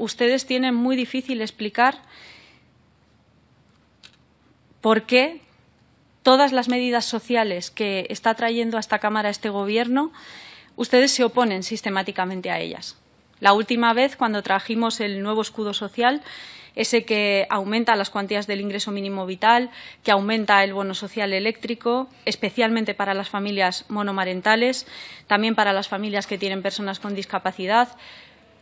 ustedes tienen muy difícil explicar por qué todas las medidas sociales que está trayendo a esta Cámara este Gobierno, ustedes se oponen sistemáticamente a ellas. La última vez, cuando trajimos el nuevo escudo social, ese que aumenta las cuantías del ingreso mínimo vital, que aumenta el bono social eléctrico, especialmente para las familias monomarentales, también para las familias que tienen personas con discapacidad,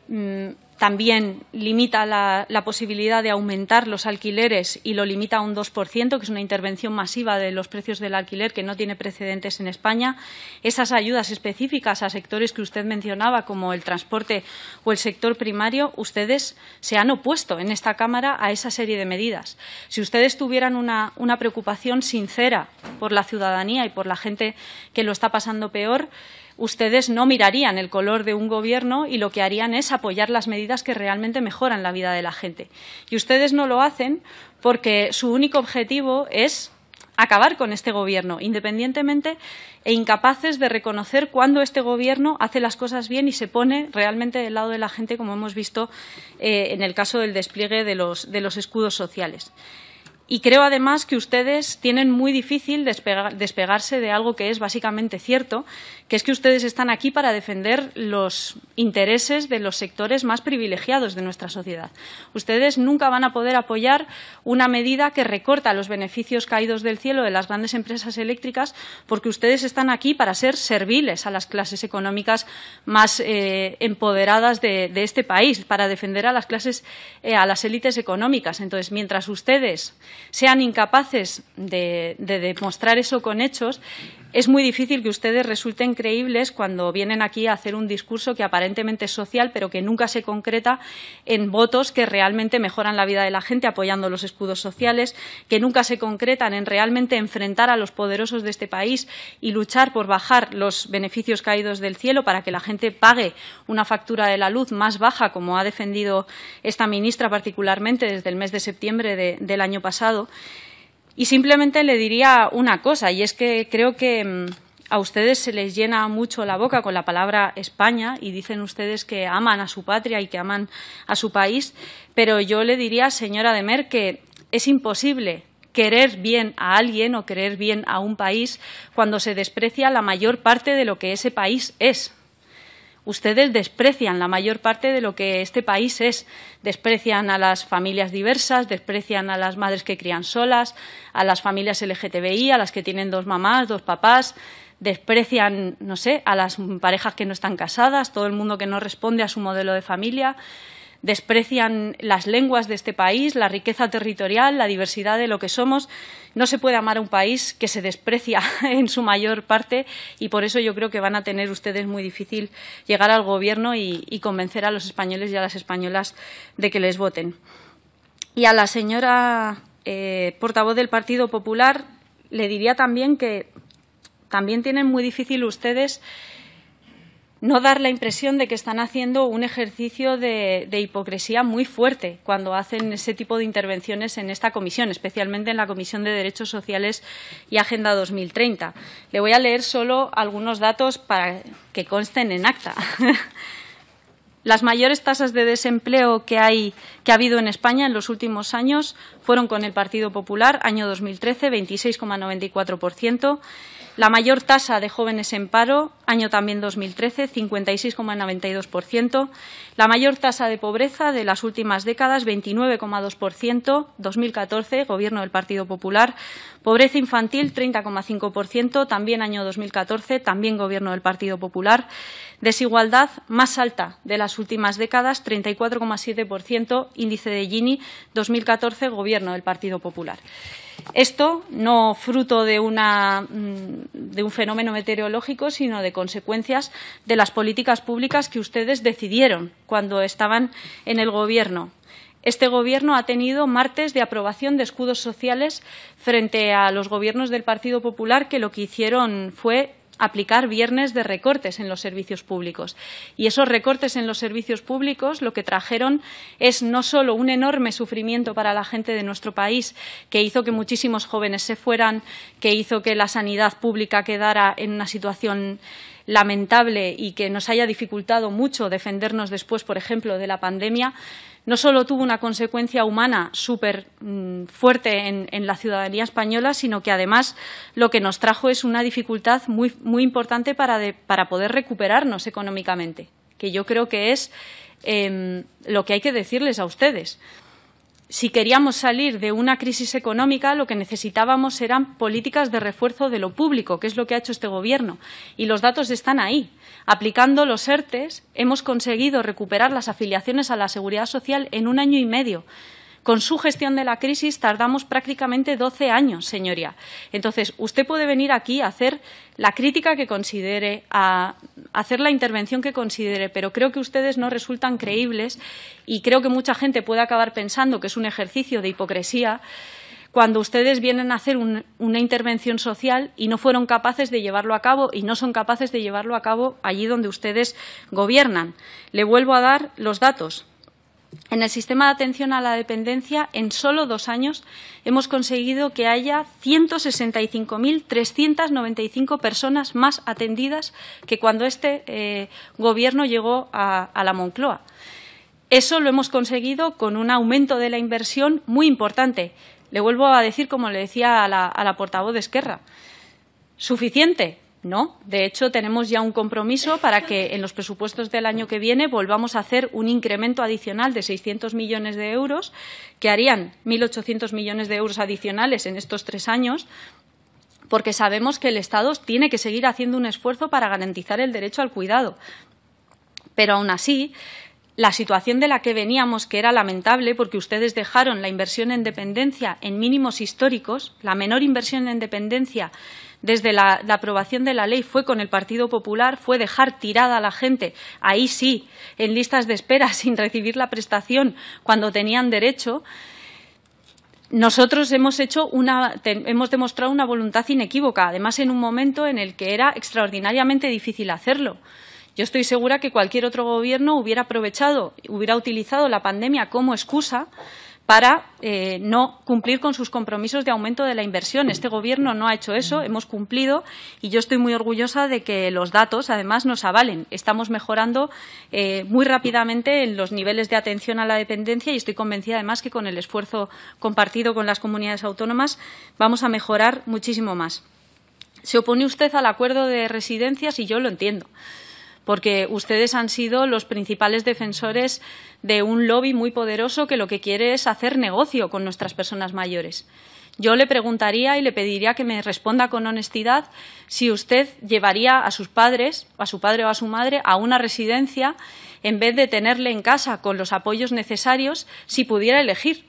mm, también limita la, posibilidad de aumentar los alquileres y lo limita a un 2%, que es una intervención masiva de los precios del alquiler que no tiene precedentes en España. Esas ayudas específicas a sectores que usted mencionaba, como el transporte o el sector primario, ustedes se han opuesto en esta Cámara a esa serie de medidas. Si ustedes tuvieran una preocupación sincera por la ciudadanía y por la gente que lo está pasando peor, ustedes no mirarían el color de un gobierno y lo que harían es apoyar las medidas que realmente mejoran la vida de la gente. Y ustedes no lo hacen porque su único objetivo es acabar con este gobierno, independientemente e incapaces de reconocer cuándo este gobierno hace las cosas bien y se pone realmente del lado de la gente, como hemos visto eh, en el caso del despliegue de los escudos sociales. Y creo además que ustedes tienen muy difícil despegarse de algo que es básicamente cierto, que es que ustedes están aquí para defender los intereses de los sectores más privilegiados de nuestra sociedad. Ustedes nunca van a poder apoyar una medida que recorta los beneficios caídos del cielo de las grandes empresas eléctricas, porque ustedes están aquí para ser serviles a las clases económicas más eh, empoderadas de, este país, para defender a las clases, eh, a las élites económicas. Entonces, mientras ustedes sean incapaces de, demostrar eso con hechos, es muy difícil que ustedes resulten creíbles cuando vienen aquí a hacer un discurso que aparentemente es social, pero que nunca se concreta en votos que realmente mejoran la vida de la gente apoyando los escudos sociales, que nunca se concretan en realmente enfrentar a los poderosos de este país y luchar por bajar los beneficios caídos del cielo para que la gente pague una factura de la luz más baja, como ha defendido esta ministra particularmente desde el mes de septiembre del año pasado. Y simplemente le diría una cosa, y es que creo que mm, a ustedes se les llena mucho la boca con la palabra España y dicen ustedes que aman a su patria y que aman a su país, pero yo le diría, señora Mer que es imposible querer bien a alguien o querer bien a un país cuando se desprecia la mayor parte de lo que ese país es ustedes desprecian la mayor parte de lo que este país es. Desprecian a las familias diversas, desprecian a las madres que crían solas, a las familias LGTBI, a las que tienen dos mamás, dos papás desprecian, no sé, a las parejas que no están casadas, todo el mundo que no responde a su modelo de familia desprecian las lenguas de este país, la riqueza territorial, la diversidad de lo que somos. No se puede amar a un país que se desprecia en su mayor parte y por eso yo creo que van a tener ustedes muy difícil llegar al Gobierno y, convencer a los españoles y a las españolas de que les voten. Y a la señora eh, portavoz del Partido Popular le diría también que también tienen muy difícil ustedes no dar la impresión de que están haciendo un ejercicio de, hipocresía muy fuerte cuando hacen ese tipo de intervenciones en esta comisión, especialmente en la Comisión de Derechos Sociales y Agenda 2030. Le voy a leer solo algunos datos para que consten en acta. Las mayores tasas de desempleo que, que ha habido en España en los últimos años fueron con el Partido Popular, año 2013, 26,94%. La mayor tasa de jóvenes en paro, año también 2013, 56,92%. La mayor tasa de pobreza de las últimas décadas, 29,2%, 2014, gobierno del Partido Popular. Pobreza infantil, 30,5%, también año 2014, también gobierno del Partido Popular. Desigualdad más alta de las últimas décadas, 34,7%, índice de Gini, 2014, gobierno del Partido Popular. Esto no fruto de, una, mm, de un fenómeno meteorológico, sino de consecuencias de las políticas públicas que ustedes decidieron cuando estaban en el Gobierno. Este Gobierno ha tenido martes de aprobación de escudos sociales frente a los gobiernos del Partido Popular que lo que hicieron fue aplicar viernes de recortes en los servicios públicos. Y esos recortes en los servicios públicos lo que trajeron es no solo un enorme sufrimiento para la gente de nuestro país, que hizo que muchísimos jóvenes se fueran, que hizo que la sanidad pública quedara en una situación lamentable y que nos haya dificultado mucho defendernos después, por ejemplo, de la pandemia, no solo tuvo una consecuencia humana súper mm, fuerte en, la ciudadanía española, sino que además lo que nos trajo es una dificultad muy, importante para, poder recuperarnos económicamente, que yo creo que es em, lo que hay que decirles a ustedes si queríamos salir de una crisis económica, lo que necesitábamos eran políticas de refuerzo de lo público, que es lo que ha hecho este Gobierno. Y los datos están ahí. Aplicando los ERTES, hemos conseguido recuperar las afiliaciones a la seguridad social en un año y medio. Con su gestión de la crisis tardamos prácticamente 12 años, señoría. Entonces, usted puede venir aquí a hacer la crítica que considere, a hacer la intervención que considere, pero creo que ustedes no resultan creíbles y creo que mucha gente puede acabar pensando que es un ejercicio de hipocresía cuando ustedes vienen a hacer una intervención social y no fueron capaces de llevarlo a cabo y no son capaces de llevarlo a cabo allí donde ustedes gobiernan. Le vuelvo a dar los datos. En el sistema de atención a la dependencia, en solo dos años, hemos conseguido que haya 165.395 personas más atendidas que cuando este eh, Gobierno llegó a, la Moncloa. Eso lo hemos conseguido con un aumento de la inversión muy importante. Le vuelvo a decir, como le decía a la, a la portavoz de Esquerra, suficiente, no, de hecho tenemos ya un compromiso para que en los presupuestos del año que viene volvamos a hacer un incremento adicional de 600 millones de euros, que harían 1.800 millones de euros adicionales en estos tres años, porque sabemos que el Estado tiene que seguir haciendo un esfuerzo para garantizar el derecho al cuidado. Pero aún así, la situación de la que veníamos, que era lamentable, porque ustedes dejaron la inversión en dependencia en mínimos históricos, la menor inversión en dependencia desde la, aprobación de la ley fue con el Partido Popular, fue dejar tirada a la gente, ahí sí, en listas de espera sin recibir la prestación cuando tenían derecho. Nosotros hemos, hecho una, hemos demostrado una voluntad inequívoca, además en un momento en el que era extraordinariamente difícil hacerlo. Yo estoy segura que cualquier otro gobierno hubiera aprovechado, hubiera utilizado la pandemia como excusa para eh, no cumplir con sus compromisos de aumento de la inversión. Este Gobierno no ha hecho eso, hemos cumplido y yo estoy muy orgullosa de que los datos, además, nos avalen. Estamos mejorando eh, muy rápidamente en los niveles de atención a la dependencia y estoy convencida, además, que con el esfuerzo compartido con las comunidades autónomas vamos a mejorar muchísimo más. Se opone usted al acuerdo de residencias y yo lo entiendo porque ustedes han sido los principales defensores de un lobby muy poderoso que lo que quiere es hacer negocio con nuestras personas mayores. Yo le preguntaría y le pediría que me responda con honestidad si usted llevaría a sus padres, a su padre o a su madre, a una residencia en vez de tenerle en casa con los apoyos necesarios si pudiera elegir.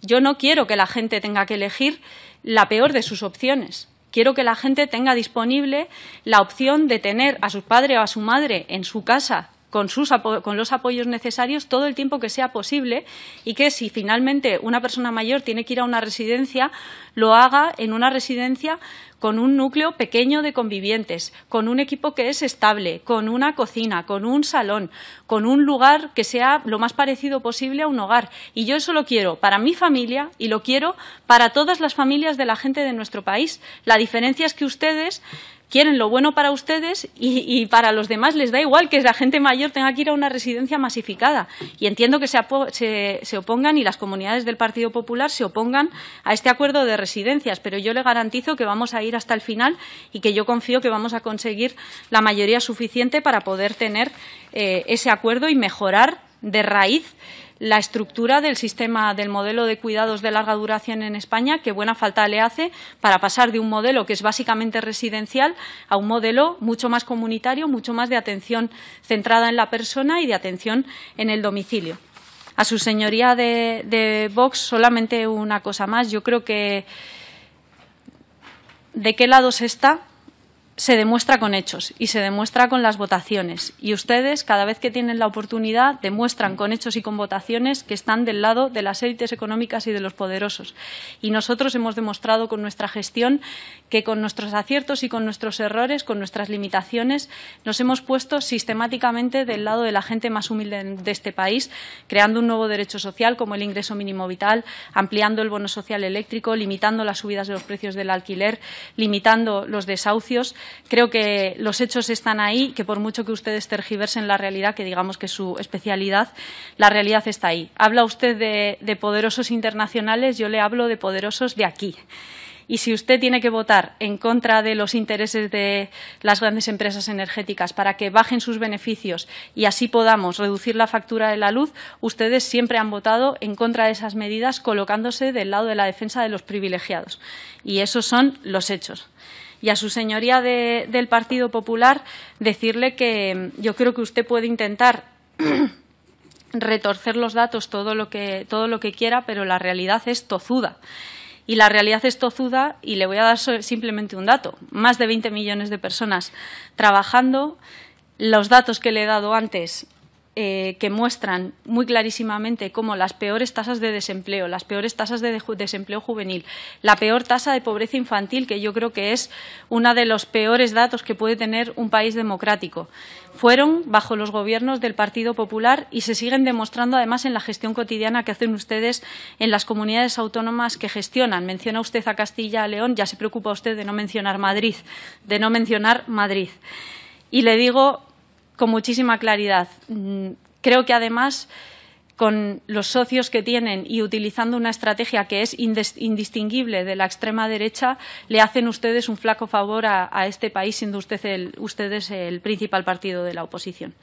Yo no quiero que la gente tenga que elegir la peor de sus opciones. Quiero que la gente tenga disponible la opción de tener a su padre o a su madre en su casa con, sus, con los apoyos necesarios todo el tiempo que sea posible y que si finalmente una persona mayor tiene que ir a una residencia, lo haga en una residencia con un núcleo pequeño de convivientes, con un equipo que es estable, con una cocina, con un salón, con un lugar que sea lo más parecido posible a un hogar. Y yo eso lo quiero para mi familia y lo quiero para todas las familias de la gente de nuestro país. La diferencia es que ustedes quieren lo bueno para ustedes y, para los demás les da igual que la gente mayor tenga que ir a una residencia masificada. Y entiendo que se, opongan y las comunidades del Partido Popular se opongan a este acuerdo de residencias, pero yo le garantizo que vamos a ir hasta el final y que yo confío que vamos a conseguir la mayoría suficiente para poder tener eh, ese acuerdo y mejorar de raíz la estructura del sistema del modelo de cuidados de larga duración en España, que buena falta le hace para pasar de un modelo que es básicamente residencial a un modelo mucho más comunitario, mucho más de atención centrada en la persona y de atención en el domicilio. A su señoría de, de Vox, solamente una cosa más. Yo creo que de qué lado se está se demuestra con hechos y se demuestra con las votaciones. Y ustedes, cada vez que tienen la oportunidad, demuestran con hechos y con votaciones que están del lado de las élites económicas y de los poderosos. Y nosotros hemos demostrado con nuestra gestión que con nuestros aciertos y con nuestros errores, con nuestras limitaciones, nos hemos puesto sistemáticamente del lado de la gente más humilde de este país, creando un nuevo derecho social como el ingreso mínimo vital, ampliando el bono social eléctrico, limitando las subidas de los precios del alquiler, limitando los desahucios Creo que los hechos están ahí, que por mucho que ustedes tergiversen la realidad, que digamos que es su especialidad, la realidad está ahí. Habla usted de, de poderosos internacionales, yo le hablo de poderosos de aquí. Y si usted tiene que votar en contra de los intereses de las grandes empresas energéticas para que bajen sus beneficios y así podamos reducir la factura de la luz, ustedes siempre han votado en contra de esas medidas colocándose del lado de la defensa de los privilegiados. Y esos son los hechos y a su señoría del Partido Popular decirle que mm, yo creo que usted puede intentar retorcer los datos todo lo que, todo lo que quiera, pero la realidad es tozuda. Y la realidad es tozuda y le voy a dar simplemente un dato. Más de 20 millones de personas trabajando. Los datos que le he dado antes eh, que muestran muy clarísimamente cómo las peores tasas de desempleo, las peores tasas de, desempleo juvenil, la peor tasa de pobreza infantil, que yo creo que es uno de los peores datos que puede tener un país democrático, fueron bajo los gobiernos del Partido Popular y se siguen demostrando además en la gestión cotidiana que hacen ustedes en las comunidades autónomas que gestionan. Menciona usted a Castilla, a León, ya se preocupa usted de no mencionar Madrid, de no mencionar Madrid. Y le digo con muchísima claridad. Mm, creo que además con los socios que tienen y utilizando una estrategia que es indistinguible de la extrema derecha, le hacen ustedes un flaco favor a, este país, siendo usted el, ustedes el principal partido de la oposición.